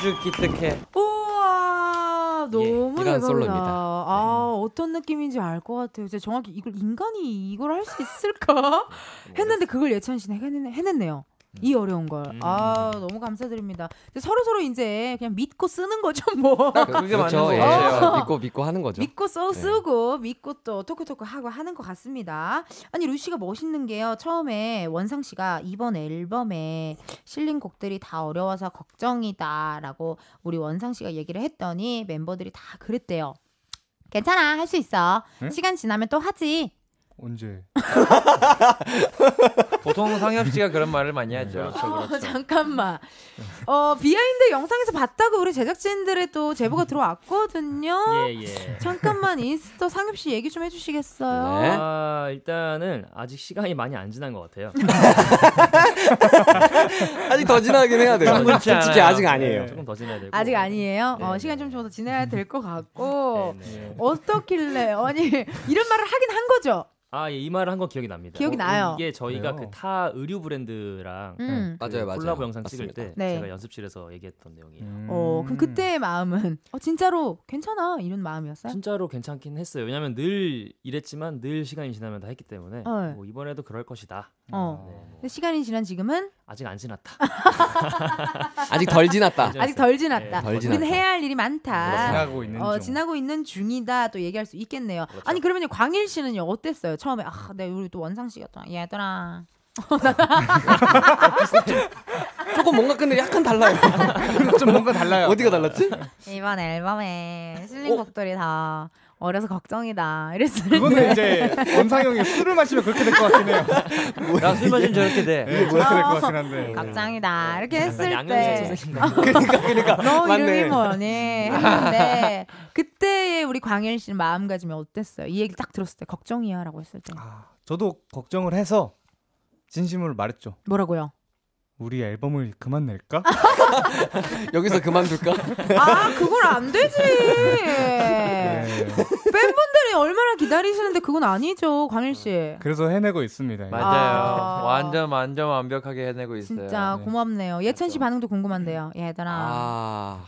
아주 기특해. 우와 예, 너무 예, 이런 대박이다. 솔로니다아 네. 어떤 느낌인지 알 것 같아요. 제가 정확히 이걸 인간이 이걸 할 수 있을까 네. 했는데 그걸 예찬 씨는 해냈네요. 음. 이 어려운 걸. 음. 아 너무 감사드립니다. 서로 서로 이제 그냥 믿고 쓰는 거죠 뭐. 그, 그게 그렇죠, 예 어. 믿고 믿고 하는 거죠. 믿고 써 예. 쓰고 네. 믿고 또 토크 토크 하고 하는 것 같습니다. 아니 루시 가 멋있는 게요. 처음에 원상 씨가 이번 앨범에 실린 곡들이 다 어려워서 걱정이다라고 우리 원상 씨가 얘기를 했더니 멤버들이 다 그랬대요. 괜찮아 할 수 있어. 응? 시간 지나면 또 하지. 언제? 보통 상엽 씨가 그런 말을 많이 네. 하죠. 네, 그렇죠, 그렇죠. 어, 잠깐만. 네. 어, 비하인드 영상에서 봤다고 우리 제작진들의 또 제보가 음. 들어왔거든요. 예, 예. 잠깐만 인스타 상엽 씨 얘기 좀 해주시겠어요? 네. 아, 일단은 아직 시간이 많이 안 지난 것 같아요. 아직 더 지나긴 해야 돼요. 솔직히 아직 네, 아니에요. 네, 조금 더 지나야 되고. 아직 아니에요. 어, 시간 좀 더지나야될 것 같고 어떻길래 아니 이런 말을 하긴 한 거죠. 아, 예, 이 말을 한건 기억이 납니다. 기억이 어, 나요. 음, 이게 저희가 그타 그 의류 브랜드랑 음. 네. 그 맞아요, 맞아요. 콜라보 영상 찍을 맞습니다. 때 네. 제가 연습실에서 얘기했던 내용이에요. 음. 어, 그럼 그때의 마음은 어 진짜로 괜찮아 이런 마음이었어요? 진짜로 괜찮긴 했어요. 왜냐면 하늘 이랬지만 늘 시간이 지나면 다 했기 때문에 어. 뭐 이번에도 그럴 것이다. 어. 네. 시간이 지난 지금은 아직 안 지났다. 아직 덜 지났다. 아직 덜 지났다. 네, 덜 지났다. 우리는 해야 할 일이 많다. 네. 지나고 있는 어, 지나고 있는 중이다. 또 얘기할 수 있겠네요. 그렇죠. 아니 그러면 광일 씨는요 어땠어요? 처음에 아, 네 우리 또 원상 씨가 또 얘들아. 조금 뭔가 근데 약간 달라요. 좀 뭔가 달라요. 어디가 달랐지? 이번 앨범에 실린 어? 곡들이 다 어려서 걱정이다. 이랬어 때. 그거는 이제 원상형이 술을 마시면 그렇게 될 것 같긴 해요. 야, 술 마시면 저렇게 돼. 예, 렇게될것 같긴 한데. 아, 걱정이다. 네. 이렇게 했을 때. 그러니까, 그러니까. 너 맞네. 이름이 뭐니? 음. 했는데, 그때의 우리 광일 씨 마음가짐이 어땠어요? 이 얘기 딱 들었을 때, 걱정이야. 라고 했을 때. 아, 저도 걱정을 해서 진심으로 말했죠. 뭐라고요? 우리 앨범을 그만 낼까? 여기서 그만둘까? 아 그걸 안 되지. 네. 팬분들이 얼마나 기다리시는데 그건 아니죠, 광일 씨. 그래서 해내고 있습니다. 맞아요. 아~ 완전 완전 완벽하게 해내고 있어요. 진짜 네. 고맙네요. 예찬 씨 반응도 궁금한데요, 얘들아. 아...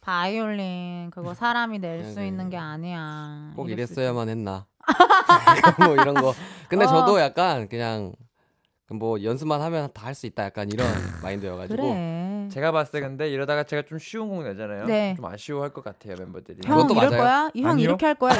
바이올린 그거 사람이 낼수 네, 네. 있는 게 아니야. 꼭 이랬어야만 했나? 뭐 이런 거. 근데 어. 저도 약간 그냥 뭐 연습만 하면 다 할 수 있다 약간 이런 마인드여가지고 그래. 제가 봤을 때 근데 이러다가 제가 좀 쉬운 곡 내잖아요. 네. 좀 아쉬워할 것 같아요 멤버들이. 형 이럴 맞아요? 거야? 이형 이렇게 할 거야?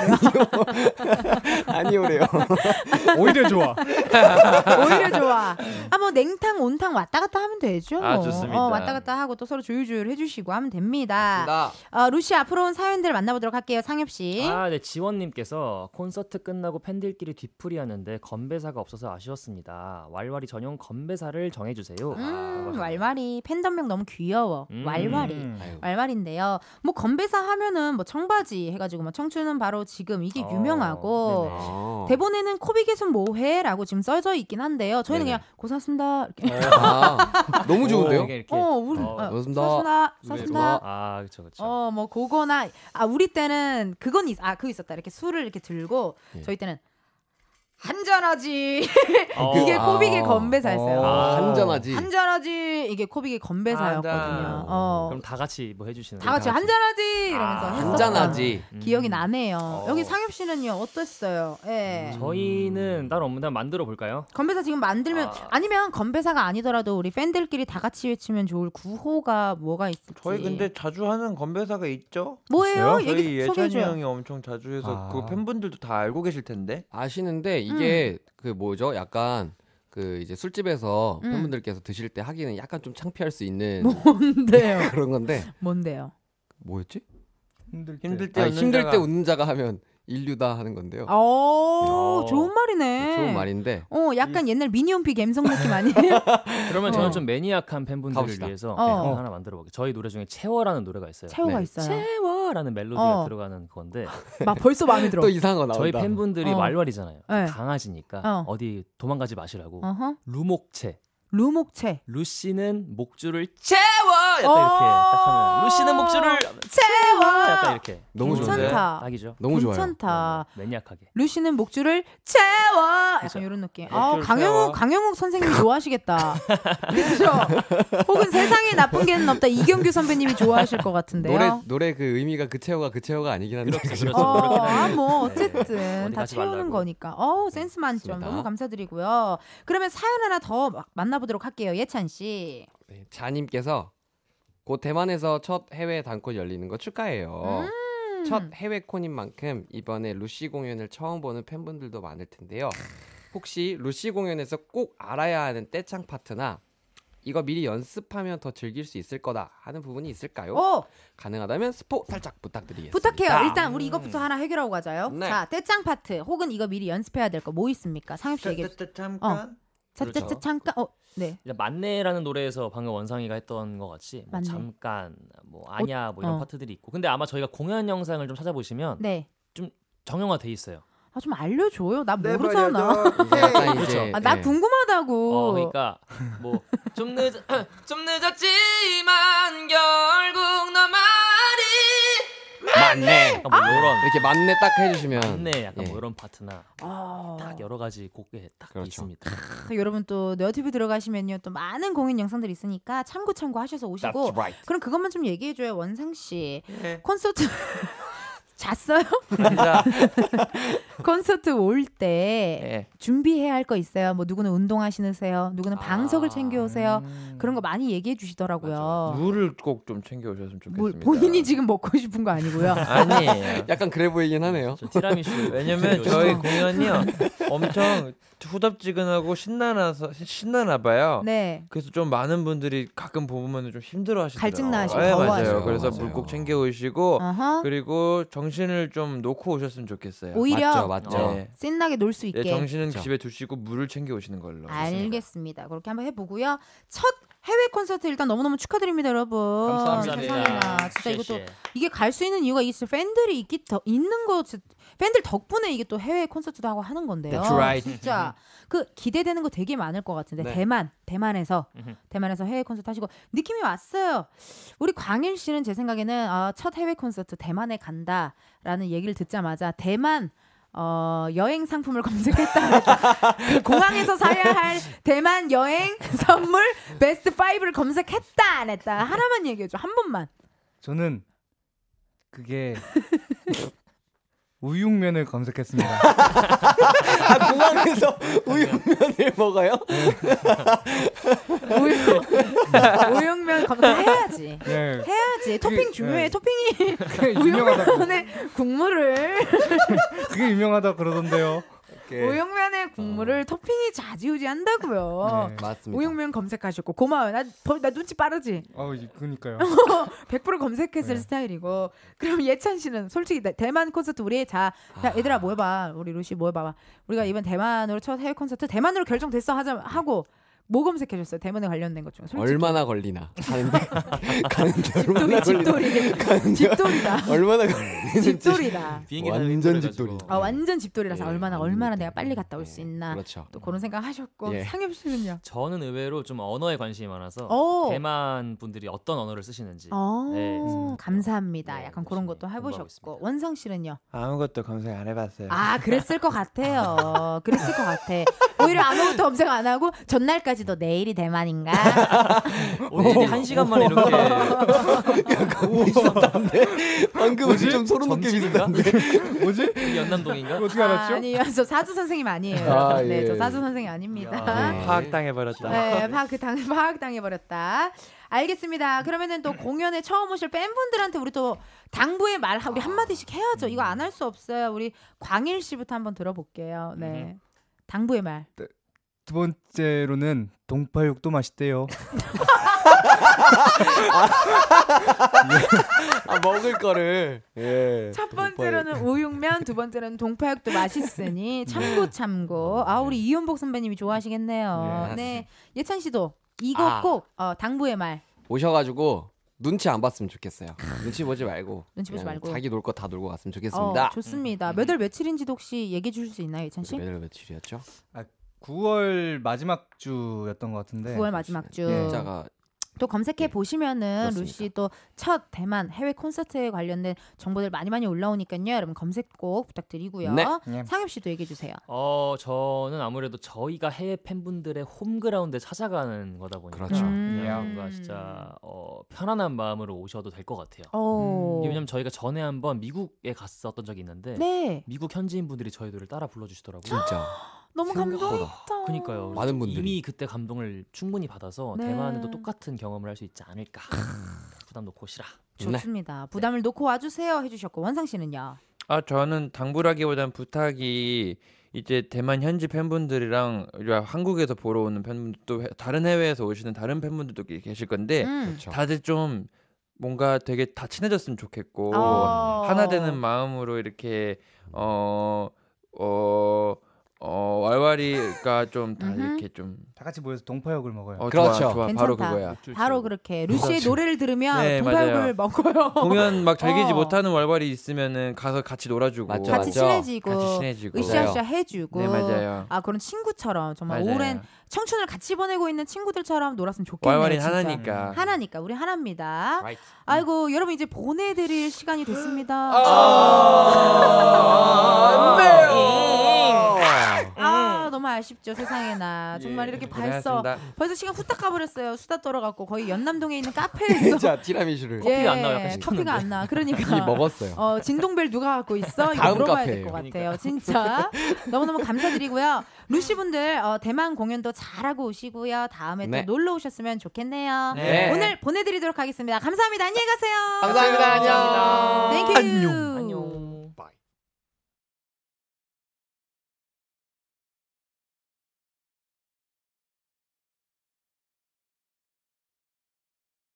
아니오래요. 오히려 좋아. 오히려 좋아. 한번 아, 뭐 냉탕 온탕 왔다 갔다 하면 되죠. 아, 뭐. 아 좋습니다. 어, 왔다 갔다 하고 또 서로 조율조율 해주시고 하면 됩니다. 어, 루시 앞으로 온 사연들 을 만나보도록 할게요. 상엽 씨. 아 네 지원님께서 콘서트 끝나고 팬들끼리 뒤풀이하는데 건배사가 없어서 아쉬웠습니다. 왈 왈왈이 전용 건배사를 정해주세요. 음, 왈왈이 팬덤명 너무 귀여워. 음. 왈왈이 음. 아유. 왈왈인데요. 뭐 건배사 하면은 뭐 청바지 해가지고 뭐 청춘은 바로 지금 이게 어, 유명하고 네네. 아. 대본에는 코빅에서 뭐해라고 지금 써져 있긴 한데요. 저희는 네네. 그냥 고맙습니다 이렇게. 아, 너무 좋은데요? 오, 이렇게, 어, 우리 어, 어, 고맙습니다. 아, 어, 아 그렇죠 그렇죠. 어뭐 그거나 아 우리 때는 그건 있, 아 그거 있었다 이렇게 술을 이렇게 들고 예. 저희 때는. 한잔하지. 이게 아. 코빅의 건배사였어요. 아, 한잔하지. 한잔하지. 이게 코빅의 건배사였거든요. 어. 그럼 다 같이 뭐 해주시는 다 같이 한잔하지 이러면서 아, 한잔하지. 기억이 음. 나네요. 어. 여기 상엽 씨는요 어땠어요? 예. 음, 저희는 따로 없는데 만들어 볼까요? 건배사 지금 만들면 아. 니면 건배사가 아니더라도 우리 팬들끼리 다 같이 외치면 좋을 구호가 뭐가 있을지. 저희 근데 자주 하는 건배사가 있죠? 뭐예요? 저희 얘기 예찬이 형이 엄청 자주 해서 그 아. 그 팬분들도 다 알고 계실 텐데 아시는데 이게 음. 그 뭐죠? 약간 그 이제 술집에서 음. 팬분들께서 드실 때 하기는 약간 좀 창피할 수 있는 뭔데요? 그런 건데 뭔데요? 뭐였지? 힘들 때 힘들 때, 아니, 힘들 때 웃는 자가 하면 인류다 하는 건데요. 오, 어, 오, 어, 좋은 말이네. 네, 좋은 말인데. 어, 약간 옛날 미니홈피 갬성 느낌 아니에요? 그러면 저는 어. 좀 매니악한 팬분들을 가봅시다. 위해서 어. 네, 하나 만들어 볼게요. 저희 노래 중에 채워라는 노래가 있어요. 채워가 네. 있어요. 채워라는 멜로디가 어. 들어가는 건데. 막 벌써 마음에 들어. 또 이상한 거 나온다. 저희 팬분들이 말괄이잖아요. 네. 강아지니까 어디 도망가지 마시라고. 루목채. 루목체루시는 목줄을 채워! 약간 이렇게 딱 하면. 어. 루시는 어. 목줄을 채워! 약간 이렇게. 너무 괜찮다. 딱이죠. 너무 괜찮다. 좋아요. 괜 매니악하게. 루시는 목줄을 채워! 약간 이런 느낌. 네, 아, 그렇죠. 강영욱, 강영욱 선생님 좋아하시겠다. 그렇죠 혹은 세상에 나쁜 게는 없다. 이경규 선배님이 좋아하실 것 같은데요. 노래, 노래 그 의미가 그 채워가 그 채워가 아니긴 한데. 그렇죠. 그렇죠. 어, 아, 뭐, 어쨌든. 다 채우는 말라고. 거니까. 어 센스 만점. 너무 감사드리고요. 그러면 사연 하나 더 만나보도록 만나보도록 할게요. 예찬 씨. 네, 자님께서 곧 대만에서 첫 해외 단콘 열리는 거 축하해요. 음~ 첫 해외 콘인 만큼 이번에 루시 공연을 처음 보는 팬분들도 많을 텐데요. 혹시 루시 공연에서 꼭 알아야 하는 떼창 파트나 이거 미리 연습하면 더 즐길 수 있을 거다 하는 부분이 있을까요? 오! 가능하다면 스포 살짝 부탁드리겠습니다. 부탁해요. 일단 우리 음. 이것부터 하나 해결하고 가자요. 네. 자, 떼짱 파트 혹은 이거 미리 연습해야 될 거 뭐 있습니까? 상엽 씨얘기 잠깐. 어. 그렇죠. 차차차 잠깐 어 네. 만네라는 노래에서 방금 원상이가 했던 것 같이 뭐 잠깐 뭐 아냐 뭐 이런 어. 파트들이 있고 근데 아마 저희가 공연 영상을 좀 찾아보시면 네. 좀 정형화 돼 있어요. 아좀 알려줘요. 나 네, 모르잖아. 네, 그렇죠. 아, 나 예. 궁금하다고. 어, 그러니까 뭐 좀늦좀 늦었지만 결국 너만 맞네. 뭐 아~ 이런 이렇게 맞네 딱 해주시면 맞네 약간 예. 뭐 이런 파트나 아~ 딱 여러 가지 곡에 딱 그렇죠. 있습니다. 아, 여러분 또네너티브 들어가시면요 또 많은 공연 영상들이 있으니까 참고 참고하셔서 오시고 right. 그럼 그것만 좀 얘기해줘요 원상 씨 네. 콘서트. 잤어요? 콘서트 올때 네. 예. 준비해야 할 거 있어요. 뭐 누구는 운동하시는세요 누구는 방석을 아, 챙겨오세요. 음. 그런 거 많이 얘기해 주시더라고요. 맞아. 물을 꼭 좀 챙겨오셨으면 좋겠습니다. 물, 본인이 지금 먹고 싶은 거 아니고요. 아니, 약간 그래 보이긴 하네요. 티라미슈. 왜냐면 저희 공연이요 엄청 후덥지근하고 신나나서 신나나 봐요. 네. 그래서 좀 많은 분들이 가끔 보면 좀 힘들어하시더라고요. 갈증나시고 네, 더워하시고. 맞아요. 그래서 물 꼭 챙겨오시고 그리고 정 정신을 좀 놓고 오셨으면 좋겠어요. 오히려 맞죠, 맞죠. 어. 신나게 놀 수 있게. 예, 정신은 그렇 집에 두시고 물을 챙겨 오시는 걸로. 알겠습니다. 그렇게 한번 해보고요. 첫 해외 콘서트 일단 너무너무 축하드립니다, 여러분. 감사합니다. 세상에나 진짜 이것도 이게 갈 수 있는 이유가 있어 팬들이 있기 더 있는 것 팬들 덕분에 이게 또 해외 콘서트도 하고 하는 건데요. Right. 진짜 그 기대되는 거 되게 많을 것 같은데 네. 대만 대만에서 대만에서 해외 콘서트 하시고 느낌이 왔어요. 우리 광일 씨는 제 생각에는 어, 첫 해외 콘서트 대만에 간다라는 얘기를 듣자마자 대만 어, 여행 상품을 검색했다. 그 공항에서 사야 할 대만 여행 선물 베스트 5를 검색했다 안 했다. 하나만 얘기해 줘. 한 번만. 저는 그게 우육면을 검색했습니다. 아, 공항에서 우육면을 먹어요? 우육, 우육면 검색해야지. 네. 해야지. 토핑 중요해. 네. 토핑이 우육면에 국물을. 그게 유명하다 그러던데요. 예. 오영면의 어. 국물을 어. 토핑이 자지우지 한다고요. 네, 맞습니다. 오영면 검색하셨고 고마워요. 나, 나 눈치 빠르지. 아, 그러니까요. 100% 검색했을 네. 스타일이고. 그럼 예찬 씨는 솔직히 대만 콘서트 우리 자, 자 아. 얘들아 모여봐. 우리 루시 모여봐. 우리가 이번 대만으로 첫 해외 콘서트 대만으로 결정됐어 하자 하고 뭐 검색해줬어요? 대만에 관련된 것 중에 솔직히. 얼마나 걸리나 하는데 가는데 집돌이 집돌이 집돌이다 얼마나 걸리는 집돌이다 비행기 완전 집돌이 아 완전 집돌이라서 예, 얼마나 얼마나 내가 빨리 갔다 올수 예, 있나 그렇죠. 또 그런 생각하셨고 예. 상엽 씨는요? 저는 의외로 좀 언어에 관심이 많아서 오. 어. 대만 분들이 어떤 언어를 쓰시는지 어, 네, 감사합니다. 네, 약간 그런 것도 해보셨고 원상 씨는요? 아무것도 검색 안 해봤어요. 아 그랬을 것 같아요. 그랬을 것 같아. 오히려 아무것도 검색 안 하고 전날까지 언제까지도 내일이 대만인가? 어떻게 한 시간 만에 어. 이렇게 비슷한데 방금은 좀 소름 돋게 비슷한데 뭐지? 연남동인가? 어떻게 알았죠? 아, 아니요, 저 사주 선생님 아니에요. 아, 네, 예. 저 사주 선생님 아닙니다. 야, 파악당해 버렸다. 네, 파악 네, 그 당 파악당해 버렸다. 알겠습니다. 그러면은 또 공연에 처음 오실 팬분들한테 우리 또 당부의 말 우리 한 마디씩 해야죠. 이거 안 할 수 없어요. 우리 광일 씨부터 한번 들어볼게요. 네, 음. 당부의 말. 네. 두 번째로는 동파육도 맛있대요. 아, 먹을 거를. 예. 첫 번째로는 우육면, 두 번째로는 동파육도 맛있으니 네. 참고 참고. 네. 아 우리 이윤복 선배님이 좋아하시겠네요. 예. 네, 네. 예찬 씨도 이거 아. 꼭 어, 당부의 말. 오셔가지고 눈치 안 봤으면 좋겠어요. 눈치 보지 말고. 눈치 보지 말고. 자기 놀 거 다 놀고 갔으면 좋겠습니다. 어, 좋습니다. 음. 몇월며칠인지 혹시 얘기해 주수 있나요, 예찬 씨? 몇 월 며칠이었죠? 아, 9월 마지막 주였던 것 같은데. 9월 마지막 주. 날짜가 예. 또 검색해 예. 보시면은 네, 루시 또 첫 대만 해외 콘서트에 관련된 정보들 많이 많이 올라오니까요. 여러분 검색 꼭 부탁드리고요. 네. 예. 상엽 씨도 얘기해 주세요. 어 저는 아무래도 저희가 해외 팬분들의 홈그라운드 찾아가는 거다 보니까 그렇죠. 음. 뭔가 진짜 어, 편안한 마음으로 오셔도 될 것 같아요. 음. 왜냐면 저희가 전에 한번 미국에 갔었던 적이 있는데 네. 미국 현지인 분들이 저희들을 따라 불러주시더라고요. 진짜. 아, 너무 감동했다. 그니까요. 많은 분들이 이미 그때 감동을 충분히 받아서 네. 대만에도 똑같은 경험을 할 수 있지 않을까. 부담 놓고 오시라. 좋습니다. 부담을 놓고 와주세요 해주셨고 원상 씨는요. 아 저는 당부라기보다는 부탁이 이제 대만 현지 팬분들이랑 한국에서 보러 오는 팬분들 또 다른 해외에서 오시는 다른 팬분들도 계실 건데 음. 그렇죠. 다들 좀 뭔가 되게 다 친해졌으면 좋겠고 어. 하나 되는 마음으로 이렇게 어 어, 어 왈왈이가 좀다 이렇게 좀 다 같이 모여서 동파육을 먹어요. 어, 그렇죠. 좋아, 좋아. 바로 괜찮다. 그거야. 바로 그렇게 루시의 노래를 들으면 네, 동파육을 먹어요. 공연 막 즐기지 어. 못하는 왈왈이 있으면은 가서 같이 놀아주고 맞죠, 같이 맞죠. 친해지고 같이 친해지고 으쌰으쌰 해주고 네, 맞아요. 아 그런 친구처럼 정말 맞아요. 오랜 청춘을 같이 보내고 있는 친구들처럼 놀았으면 좋겠네요. 왈왈이 하나니까 하나니까 우리 하나입니다. Right. 아이고 여러분 이제 보내드릴 시간이 됐습니다. 아~ 아~ 안 돼요. 너무 아쉽죠 세상에나 정말 예, 이렇게 벌써 벌써 시간 후딱 가버렸어요 수다 떨어갖고 거의 연남동에 있는 카페에서 자 티라미슈를 예, 커피가 안 나와 약간 커피가 안나 그러니까 먹었어요 어 진동벨 누가 갖고 있어 이거 물어봐야 될것 같아요 진짜 너무너무 감사드리고요 루시 분들 어, 대만 공연도 잘하고 오시고요 다음에 네. 또 놀러 오셨으면 좋겠네요 네. 오늘 보내드리도록 하겠습니다 감사합니다 안녕히 가세요 감사합니다, 안녕 안녕 안녕